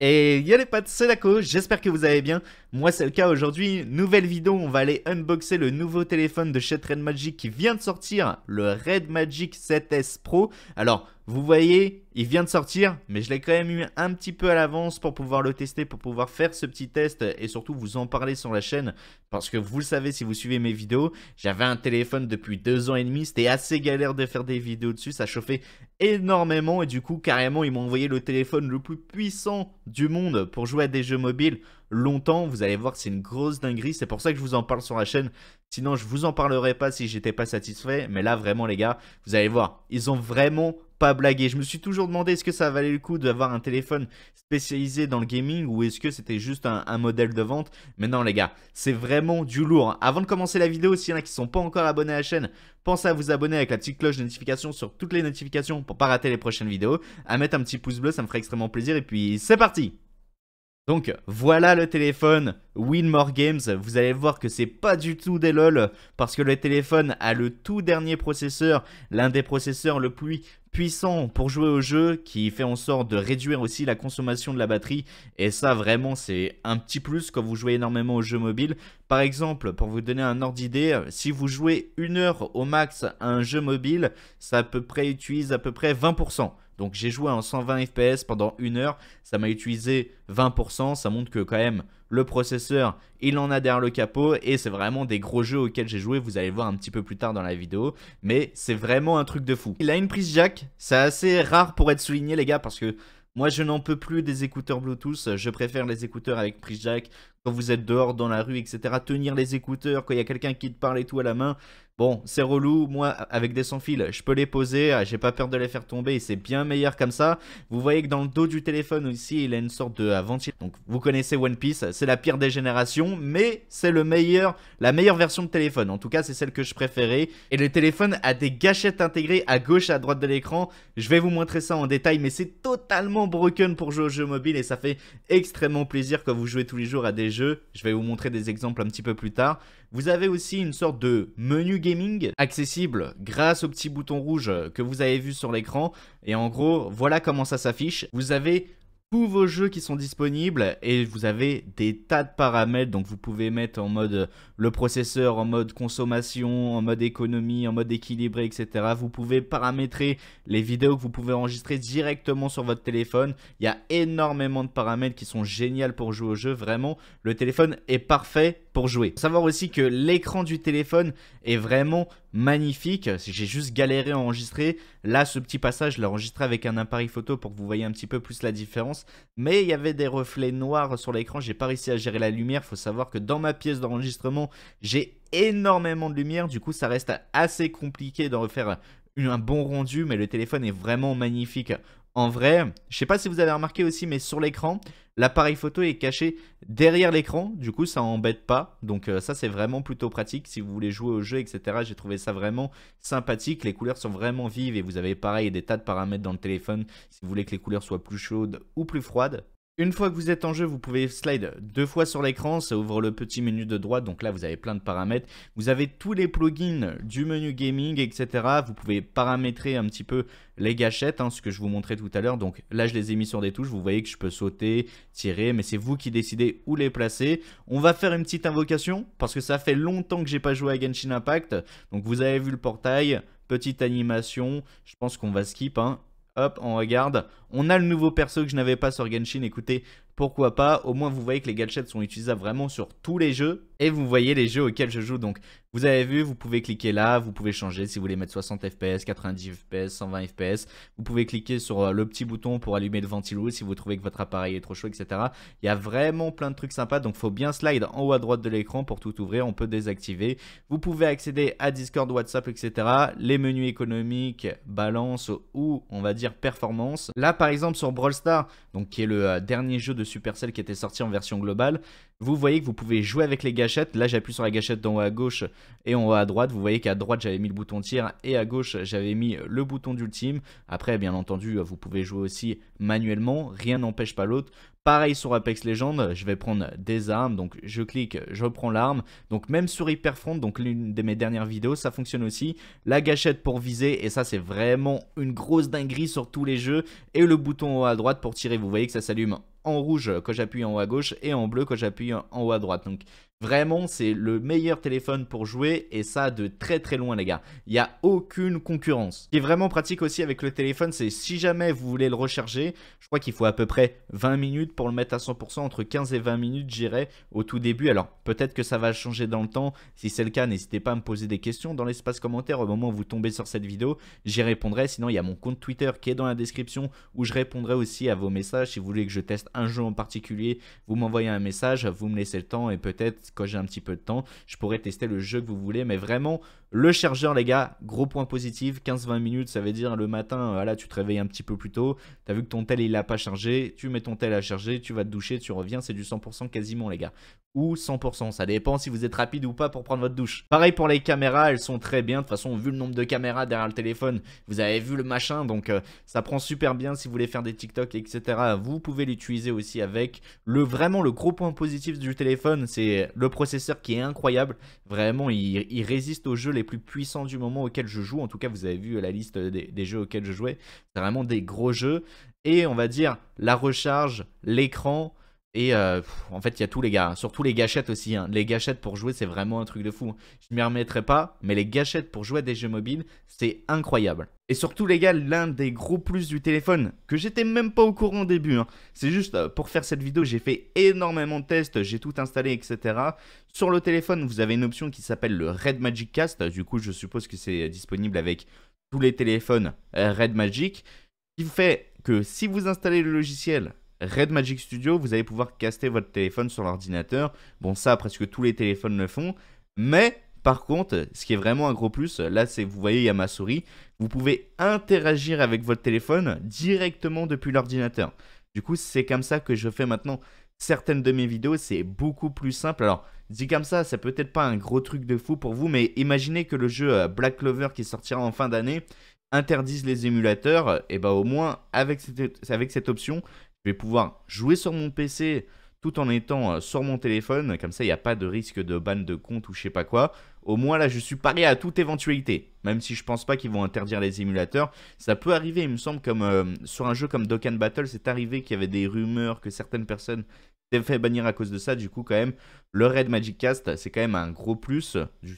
Et y'a les potes, c'est Daco, j'espère que vous allez bien. Moi c'est le cas aujourd'hui, nouvelle vidéo, on va aller unboxer le nouveau téléphone de chez Red Magic qui vient de sortir, le Red Magic 7S Pro. Alors, vous voyez, il vient de sortir, mais je l'ai quand même eu un petit peu à l'avance pour pouvoir le tester, pour pouvoir faire ce petit test et surtout vous en parler sur la chaîne. Parce que vous le savez si vous suivez mes vidéos, j'avais un téléphone depuis deux ans et demi, c'était assez galère de faire des vidéos dessus, ça chauffait énormément et du coup carrément ils m'ont envoyé le téléphone le plus puissant du monde pour jouer à des jeux mobiles longtemps. Vous allez voir que c'est une grosse dinguerie. C'est pour ça que je vous en parle sur la chaîne. Sinon, je vous en parlerai pas si j'étais pas satisfait. Mais là, vraiment, les gars, vous allez voir, ils ont vraiment pas blaguer. Je me suis toujours demandé est-ce que ça valait le coup d'avoir un téléphone spécialisé dans le gaming ou est-ce que c'était juste un, modèle de vente. Mais non les gars, c'est vraiment du lourd. Avant de commencer la vidéo, s'il y en a qui ne sont pas encore abonnés à la chaîne, pensez à vous abonner avec la petite cloche de notification sur toutes les notifications pour ne pas rater les prochaines vidéos. À mettre un petit pouce bleu, ça me ferait extrêmement plaisir et puis c'est parti donc voilà le téléphone Winmore Games, vous allez voir que c'est pas du tout des lol parce que le téléphone a le tout dernier processeur, l'un des processeurs le plus puissant pour jouer au jeu qui fait en sorte de réduire aussi la consommation de la batterie et ça vraiment c'est un petit plus quand vous jouez énormément aux jeux mobiles. Par exemple, pour vous donner un ordre d'idée, si vous jouez une heure au max à un jeu mobile, ça à peu près utilise à peu près 20%. Donc j'ai joué en 120 FPS pendant une heure, ça m'a utilisé 20%, ça montre que quand même le processeur, il en a derrière le capot et c'est vraiment des gros jeux auxquels j'ai joué, vous allez voir un petit peu plus tard dans la vidéo, mais c'est vraiment un truc de fou. Il a une prise jack, c'est assez rare pour être souligné les gars parce que moi je n'en peux plus des écouteurs Bluetooth, je préfère les écouteurs avec prise jack quand vous êtes dehors dans la rue etc, tenir les écouteurs quand il y a quelqu'un qui te parle et tout à la main, Bon, c'est relou, moi avec des sans fil, je peux les poser, ah, j'ai pas peur de les faire tomber, c'est bien meilleur comme ça. Vous voyez que dans le dos du téléphone ici, il a une sorte de euh, ventilation. Donc vous connaissez One Piece, c'est la pire des générations, mais c'est le meilleur, la meilleure version de téléphone. En tout cas, c'est celle que je préférais. Et le téléphone a des gâchettes intégrées à gauche et à droite de l'écran. Je vais vous montrer ça en détail, mais c'est totalement broken pour jouer aux jeux mobiles et ça fait extrêmement plaisir quand vous jouez tous les jours à des jeux. Je vais vous montrer des exemples un petit peu plus tard. Vous avez aussi une sorte de menu gaming accessible grâce au petit bouton rouge que vous avez vu sur l'écran. Et en gros, voilà comment ça s'affiche. Vous avez vos jeux qui sont disponibles et vous avez des tas de paramètres. Donc vous pouvez mettre en mode euh, le processeur, en mode consommation, en mode économie, en mode équilibré, etc. Vous pouvez paramétrer les vidéos que vous pouvez enregistrer directement sur votre téléphone. Il y a énormément de paramètres qui sont géniaux pour jouer au jeu. Vraiment, le téléphone est parfait pour jouer. savoir aussi que l'écran du téléphone est vraiment magnifique. J'ai juste galéré à enregistrer. Là, ce petit passage, je l'ai enregistré avec un appareil photo pour que vous voyez un petit peu plus la différence. Mais il y avait des reflets noirs sur l'écran. J'ai pas réussi à gérer la lumière. Faut savoir que dans ma pièce d'enregistrement, j'ai énormément de lumière. Du coup, ça reste assez compliqué d'en refaire un bon rendu, mais le téléphone est vraiment magnifique en vrai, je sais pas si vous avez remarqué aussi, mais sur l'écran, l'appareil photo est caché derrière l'écran. Du coup, ça embête pas. Donc euh, ça, c'est vraiment plutôt pratique si vous voulez jouer au jeu, etc. J'ai trouvé ça vraiment sympathique. Les couleurs sont vraiment vives et vous avez pareil des tas de paramètres dans le téléphone si vous voulez que les couleurs soient plus chaudes ou plus froides. Une fois que vous êtes en jeu, vous pouvez slide deux fois sur l'écran, ça ouvre le petit menu de droite, donc là vous avez plein de paramètres. Vous avez tous les plugins du menu gaming, etc. Vous pouvez paramétrer un petit peu les gâchettes, hein, ce que je vous montrais tout à l'heure. Donc là je les ai mis sur des touches, vous voyez que je peux sauter, tirer, mais c'est vous qui décidez où les placer. On va faire une petite invocation, parce que ça fait longtemps que j'ai pas joué à Genshin Impact. Donc vous avez vu le portail, petite animation, je pense qu'on va skip, hein. Hop, on regarde. On a le nouveau perso que je n'avais pas sur Genshin. Écoutez, pourquoi pas. Au moins, vous voyez que les gadgets sont utilisables vraiment sur tous les jeux. Et vous voyez les jeux auxquels je joue. Donc, vous avez vu, vous pouvez cliquer là, vous pouvez changer si vous voulez mettre 60 fps, 90 fps, 120 fps. Vous pouvez cliquer sur euh, le petit bouton pour allumer le ventilo si vous trouvez que votre appareil est trop chaud, etc. Il y a vraiment plein de trucs sympas, donc faut bien slide en haut à droite de l'écran pour tout ouvrir. On peut désactiver. Vous pouvez accéder à Discord, WhatsApp, etc. Les menus économiques, balance ou on va dire performance. Là, par exemple, sur Brawl Star, donc qui est le euh, dernier jeu de Supercell qui était sorti en version globale, vous voyez que vous pouvez jouer avec les gâchettes. Là, j'appuie sur la gâchette d'en haut à gauche et en haut à droite, vous voyez qu'à droite, j'avais mis le bouton tir et à gauche, j'avais mis le bouton d'ultime. Après, bien entendu, vous pouvez jouer aussi manuellement. Rien n'empêche pas l'autre. Pareil sur Apex Legends, je vais prendre des armes, donc je clique, je prends l'arme. Donc même sur Hyperfront, donc l'une de mes dernières vidéos, ça fonctionne aussi. La gâchette pour viser, et ça c'est vraiment une grosse dinguerie sur tous les jeux. Et le bouton en haut à droite pour tirer, vous voyez que ça s'allume en rouge quand j'appuie en haut à gauche et en bleu quand j'appuie en haut à droite. Donc Vraiment, c'est le meilleur téléphone pour jouer et ça de très très loin les gars. Il n'y a aucune concurrence. Ce qui est vraiment pratique aussi avec le téléphone, c'est si jamais vous voulez le recharger, je crois qu'il faut à peu près 20 minutes pour le mettre à 100%, entre 15 et 20 minutes j'irai au tout début. Alors peut-être que ça va changer dans le temps, si c'est le cas n'hésitez pas à me poser des questions dans l'espace commentaire au moment où vous tombez sur cette vidéo, j'y répondrai. Sinon il y a mon compte Twitter qui est dans la description où je répondrai aussi à vos messages. Si vous voulez que je teste un jeu en particulier, vous m'envoyez un message, vous me laissez le temps et peut-être quand j'ai un petit peu de temps, je pourrais tester le jeu que vous voulez. Mais vraiment, le chargeur, les gars, gros point positif, 15-20 minutes, ça veut dire le matin, euh, là, tu te réveilles un petit peu plus tôt, t'as vu que ton tel, il l'a pas chargé, tu mets ton tel à charger, tu vas te doucher, tu reviens, c'est du 100% quasiment, les gars. Ou 100%, ça dépend si vous êtes rapide ou pas pour prendre votre douche. Pareil pour les caméras, elles sont très bien. De toute façon, vu le nombre de caméras derrière le téléphone, vous avez vu le machin, donc euh, ça prend super bien si vous voulez faire des TikTok, etc. Vous pouvez l'utiliser aussi avec. Le vraiment le gros point positif du téléphone, c'est le processeur qui est incroyable. Vraiment, il, résiste aux jeux les plus puissants du moment auquel je joue. En tout cas, vous avez vu la liste des, des jeux auxquels je jouais. C'est vraiment des gros jeux. Et on va dire la recharge, l'écran, et euh, en fait, il y a tous les gars, surtout les gâchettes aussi. Hein. Les gâchettes pour jouer, c'est vraiment un truc de fou. Hein. Je ne m'y remettrai pas, mais les gâchettes pour jouer à des jeux mobiles, c'est incroyable. Et surtout, les gars, l'un des gros plus du téléphone, que j'étais même pas au courant au début. Hein. C'est juste euh, pour faire cette vidéo, j'ai fait énormément de tests, j'ai tout installé, etc. Sur le téléphone, vous avez une option qui s'appelle le Red Magic Cast. Du coup, je suppose que c'est disponible avec tous les téléphones euh, Red Magic. Qui fait que si vous installez le logiciel Red Magic Studio, vous allez pouvoir caster votre téléphone sur l'ordinateur. Bon, ça, presque tous les téléphones le font. Mais par contre, ce qui est vraiment un gros plus, là, c'est vous voyez, il y a ma souris. Vous pouvez interagir avec votre téléphone directement depuis l'ordinateur. Du coup, c'est comme ça que je fais maintenant certaines de mes vidéos. C'est beaucoup plus simple. Alors, dit comme ça, c'est peut-être pas un gros truc de fou pour vous, mais imaginez que le jeu euh, Black Clover qui sortira en fin d'année interdise les émulateurs, et eh bah ben, au moins avec avec cette option, je vais pouvoir jouer sur mon PC tout en étant euh, sur mon téléphone. Comme ça, il n'y a pas de risque de ban de compte ou je sais pas quoi. Au moins, là, je suis paré à toute éventualité. Même si je pense pas qu'ils vont interdire les émulateurs. Ça peut arriver, il me semble, comme euh, sur un jeu comme Dokkan Battle, c'est arrivé qu'il y avait des rumeurs que certaines personnes t'es fait bannir à cause de ça, du coup, quand même, le Red Magic Cast, c'est quand même un gros plus.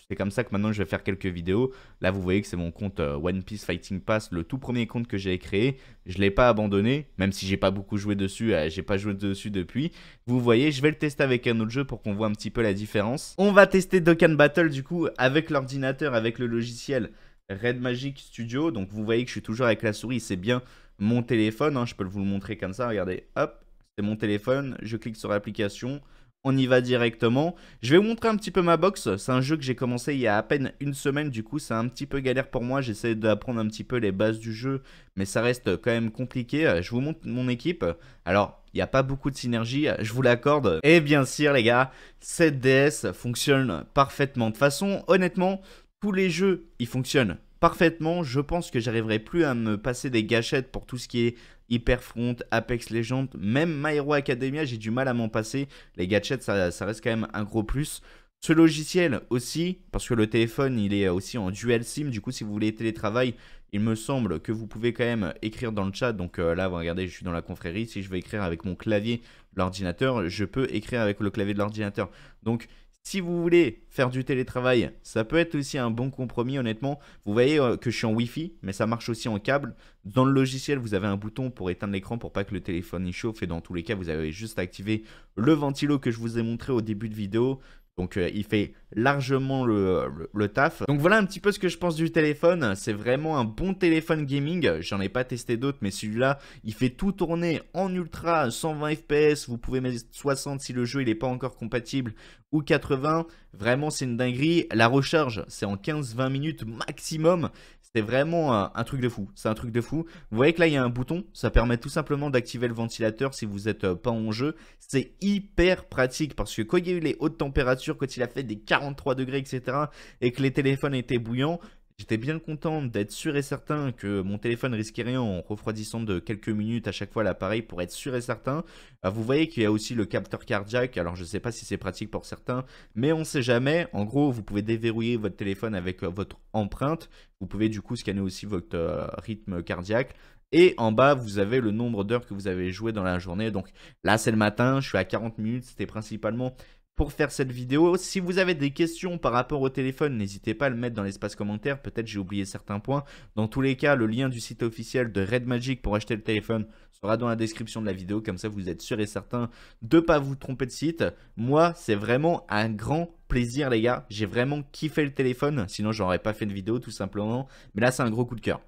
C'est comme ça que maintenant je vais faire quelques vidéos. Là, vous voyez que c'est mon compte euh, One Piece Fighting Pass, le tout premier compte que j'ai créé. Je ne l'ai pas abandonné, même si j'ai pas beaucoup joué dessus, euh, j'ai pas joué dessus depuis. Vous voyez, je vais le tester avec un autre jeu pour qu'on voit un petit peu la différence. On va tester Dokkan Battle, du coup, avec l'ordinateur, avec le logiciel Red Magic Studio. Donc, vous voyez que je suis toujours avec la souris, c'est bien mon téléphone. Hein. Je peux vous le montrer comme ça, regardez, hop mon téléphone, je clique sur l'application, on y va directement. Je vais vous montrer un petit peu ma box. C'est un jeu que j'ai commencé il y a à peine une semaine, du coup c'est un petit peu galère pour moi. J'essaie d'apprendre un petit peu les bases du jeu, mais ça reste quand même compliqué. Je vous montre mon équipe. Alors, il n'y a pas beaucoup de synergie, je vous l'accorde. Et eh bien sûr les gars, cette DS fonctionne parfaitement. De façon, honnêtement, tous les jeux, ils fonctionnent parfaitement. Je pense que j'arriverai plus à me passer des gâchettes pour tout ce qui est Hyperfront, Apex Legends, même My Hero Academia, j'ai du mal à m'en passer. Les gadgets, ça, reste quand même un gros plus. Ce logiciel aussi, parce que le téléphone, il est aussi en dual SIM, du coup, si vous voulez télétravail, il me semble que vous pouvez quand même écrire dans le chat. Donc euh, là, vous regardez, je suis dans la confrérie. Si je veux écrire avec mon clavier, l'ordinateur, je peux écrire avec le clavier de l'ordinateur. Donc si vous voulez faire du télétravail, ça peut être aussi un bon compromis, honnêtement. Vous voyez euh, que je suis en Wi-Fi, mais ça marche aussi en câble. Dans le logiciel, vous avez un bouton pour éteindre l'écran pour pas que le téléphone y chauffe. Et dans tous les cas, vous avez juste activé le ventilo que je vous ai montré au début de vidéo. Donc euh, il fait largement le, taf. Donc voilà un petit peu ce que je pense du téléphone. C'est vraiment un bon téléphone gaming. J'en ai pas testé d'autres, mais celui-là, il fait tout tourner en ultra, 120 fps. Vous pouvez mettre 60 si le jeu il n'est pas encore compatible ou 80. Vraiment, c'est une dinguerie. La recharge, c'est en 15-20 minutes maximum. C'est vraiment un, truc de fou. C'est un truc de fou. Vous voyez que là, il y a un bouton. Ça permet tout simplement d'activer le ventilateur si vous n'êtes euh, pas en jeu. C'est hyper pratique parce que quand il y a eu les hautes températures, quand il a fait des 43 degrés, etc., et que les téléphones étaient bouillants, J'étais bien content d'être sûr et certain que mon téléphone risquait rien en refroidissant de quelques minutes à chaque fois l'appareil pour être sûr et certain. Ah, vous voyez qu'il y a aussi le capteur cardiaque, alors je ne sais pas si c'est pratique pour certains, mais on ne sait jamais. En gros, vous pouvez déverrouiller votre téléphone avec euh, votre empreinte. Vous pouvez du coup scanner aussi votre euh, rythme cardiaque. Et en bas, vous avez le nombre d'heures que vous avez joué dans la journée. Donc là, c'est le matin, je suis à 40 minutes. C'était principalement pour faire cette vidéo. Si vous avez des questions par rapport au téléphone, n'hésitez pas à le mettre dans l'espace commentaire. Peut-être j'ai oublié certains points. Dans tous les cas, le lien du site officiel de Red Magic pour acheter le téléphone sera dans la description de la vidéo. Comme ça, vous êtes sûr et certain de ne pas vous tromper de site. Moi, c'est vraiment un grand plaisir, les gars. J'ai vraiment kiffé le téléphone. Sinon, j'aurais pas fait de vidéo, tout simplement. Mais là, c'est un gros coup de cœur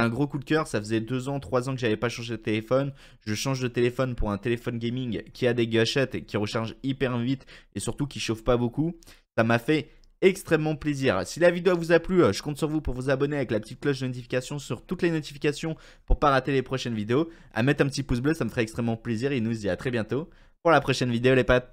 un gros coup de coeur, Ça faisait deux ans, trois ans que j'avais pas changé de téléphone. Je change de téléphone pour un téléphone gaming qui a des gâchettes et qui recharge hyper vite et surtout qui chauffe pas beaucoup. Ça m'a fait extrêmement plaisir. Si la vidéo vous a plu, euh, je compte sur vous pour vous abonner avec la petite cloche de notification sur toutes les notifications pour pas rater les prochaines vidéos. À mettre un petit pouce bleu, ça me ferait extrêmement plaisir et nous dit à très bientôt pour la prochaine vidéo les pattes.